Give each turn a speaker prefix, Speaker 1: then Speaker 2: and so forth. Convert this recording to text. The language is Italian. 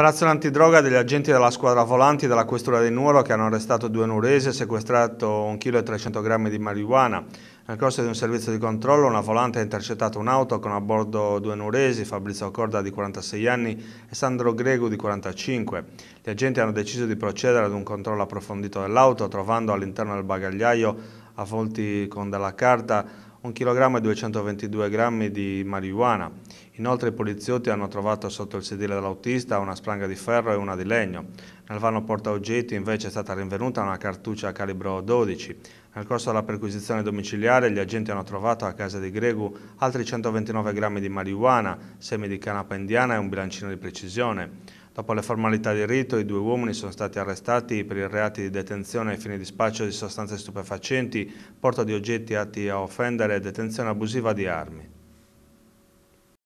Speaker 1: Operazione antidroga degli agenti della squadra volanti della Questura di Nuoro che hanno arrestato due nuresi e sequestrato 1,3 kg di marijuana. Nel corso di un servizio di controllo una volante ha intercettato un'auto con a bordo due nuresi, Fabrizio Corda di 46 anni e Sandro Gregu di 45. Gli agenti hanno deciso di procedere ad un controllo approfondito dell'auto trovando all'interno del bagagliaio avvolti con della carta 1,222 kg di marijuana. Inoltre i poliziotti hanno trovato sotto il sedile dell'autista una spranga di ferro e una di legno. Nel vano portaoggetti invece è stata rinvenuta una cartuccia a calibro 12. Nel corso della perquisizione domiciliare gli agenti hanno trovato a casa di Gregu altri 129 grammi di marijuana, semi di canapa indiana e un bilancino di precisione. Dopo le formalità di rito, i due uomini sono stati arrestati per i reati di detenzione ai fini di spaccio di sostanze stupefacenti, porta di oggetti atti a offendere e detenzione abusiva di armi.